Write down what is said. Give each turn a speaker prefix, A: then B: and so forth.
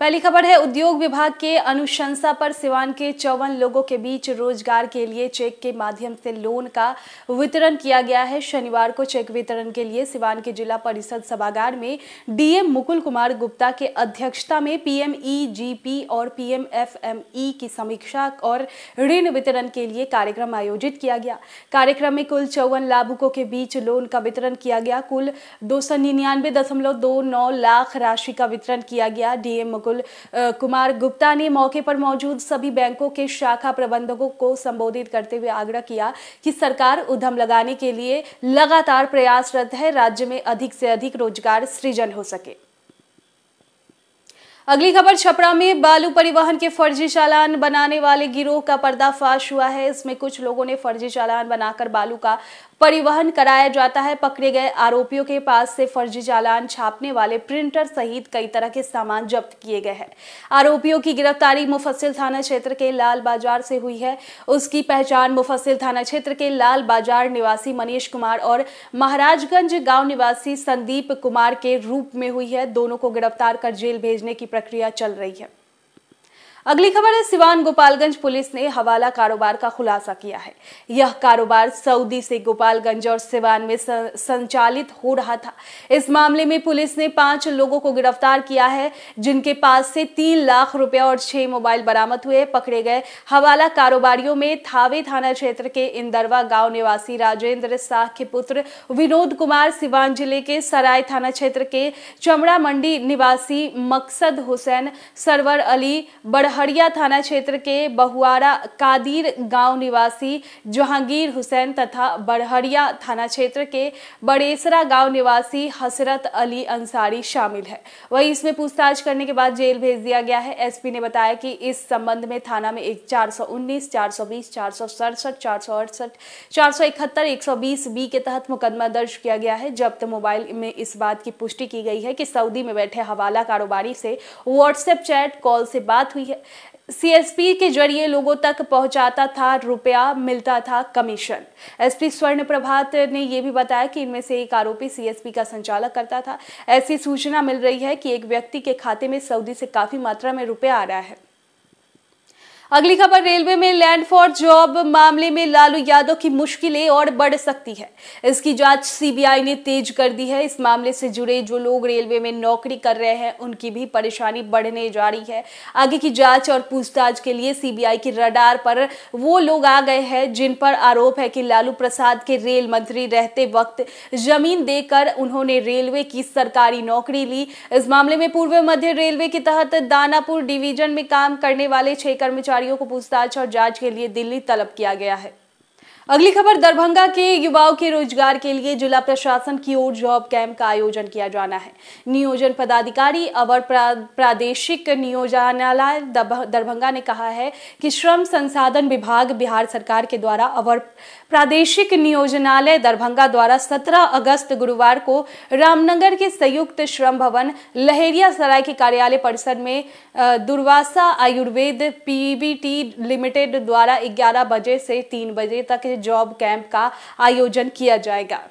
A: पहली खबर है उद्योग विभाग के अनुशंसा पर सिवान के चौवन लोगों के बीच रोजगार के लिए चेक के माध्यम से लोन का वितरण किया गया है शनिवार को चेक वितरण के लिए सिवान के जिला परिषद सभागार में डीएम मुकुल कुमार गुप्ता के अध्यक्षता में पीएमईजीपी और पीएमएफएमई की समीक्षा और ऋण वितरण के लिए कार्यक्रम आयोजित किया गया कार्यक्रम में कुल चौवन लाभुकों के बीच लोन का वितरण किया गया कुल दो लाख राशि का वितरण किया गया डीएम मुकुल मुकुल कुमार गुप्ता ने मौके पर मौजूद सभी बैंकों के शाखा प्रबंधकों को संबोधित करते हुए आग्रह किया कि सरकार उद्यम लगाने के लिए लगातार प्रयासरत है राज्य में अधिक से अधिक रोजगार सृजन हो सके अगली खबर छपरा में बालू परिवहन के फर्जी चालान बनाने वाले गिरोह का पर्दाफाश हुआ है इसमें कुछ लोगों ने फर्जी चालान बनाकर बालू का परिवहन कराया जाता है पकड़े गए आरोपियों के पास से फर्जी चालान छापने वाले प्रिंटर सहित कई तरह के सामान जब्त किए गए हैं आरोपियों की गिरफ्तारी मुफस्सिल थाना क्षेत्र के लाल बाजार से हुई है उसकी पहचान मुफस्सिल थाना क्षेत्र के लाल बाजार निवासी मनीष कुमार और महाराजगंज गांव निवासी संदीप कुमार के रूप में हुई है दोनों को गिरफ्तार कर जेल भेजने की प्रक्रिया चल रही है अगली खबर है सिवान गोपालगंज पुलिस ने हवाला कारोबार का खुलासा किया है यह कारोबार सऊदी से गोपालगंज और सिवान में संचालित हो रहा था इस मामले में पुलिस ने पांच लोगों को गिरफ्तार किया है जिनके पास से तीन लाख रुपया और छह मोबाइल बरामद हुए पकड़े गए हवाला कारोबारियों में थावे थाना क्षेत्र के इंदरवा गाँव निवासी राजेंद्र शाह के पुत्र विनोद कुमार सिवान जिले के सराय थाना क्षेत्र के चमड़ा मंडी निवासी मकसद हुसैन सरवर अली बड़ अरहरिया थाना क्षेत्र के बहुआरा कादिर गांव निवासी जहांगीर हुसैन तथा बरहरिया थाना क्षेत्र के बड़ेसरा गांव निवासी हसरत अली अंसारी शामिल है वहीं इसमें पूछताछ करने के बाद जेल भेज दिया गया है एसपी ने बताया कि इस संबंध में थाना में एक 419, 420, 467, 468, 471, 120 बी के तहत मुकदमा दर्ज किया गया है जब्त मोबाइल में इस बात की पुष्टि की गई है कि सऊदी में बैठे हवाला कारोबारी से व्हाट्सएप चैट कॉल से बात हुई है सीएसपी के जरिए लोगों तक पहुंचाता था रुपया मिलता था कमीशन एसपी स्वर्ण प्रभात ने यह भी बताया कि इनमें से एक आरोपी सीएसपी का संचालक करता था ऐसी सूचना मिल रही है कि एक व्यक्ति के खाते में सऊदी से काफी मात्रा में रुपया आ रहा है अगली खबर रेलवे में लैंड फॉर जॉब मामले में लालू यादव की मुश्किलें और बढ़ सकती है इसकी जांच सीबीआई ने तेज कर दी है इस मामले से जुड़े जो लोग रेलवे में नौकरी कर रहे हैं उनकी भी परेशानी बढ़ने जा रही है आगे की जांच और पूछताछ के लिए सीबीआई की रडार पर वो लोग आ गए हैं जिन पर आरोप है कि लालू प्रसाद के रेल मंत्री रहते वक्त जमीन देकर उन्होंने रेलवे की सरकारी नौकरी ली इस मामले में पूर्व मध्य रेलवे के तहत दानापुर डिवीजन में काम करने वाले छह कर्मचारी अधिकारियों को पूछताछ और जांच के लिए दिल्ली तलब किया गया है अगली खबर दरभंगा के युवाओं के रोजगार के लिए जिला प्रशासन की ओर जॉब कैंप का आयोजन किया जाना है नियोजन पदाधिकारी अवर प्रा, प्रादेशिक नियोजनालय दरभंगा ने कहा है कि श्रम संसाधन विभाग बिहार सरकार के द्वारा अवर प्रादेशिक नियोजनालय दरभंगा द्वारा 17 अगस्त गुरुवार को रामनगर के संयुक्त श्रम भवन लहेरिया सराय के कार्यालय परिसर में दुर्वासा आयुर्वेद पीबीटी लिमिटेड द्वारा ग्यारह बजे से तीन बजे तक से जॉब कैंप का आयोजन किया जाएगा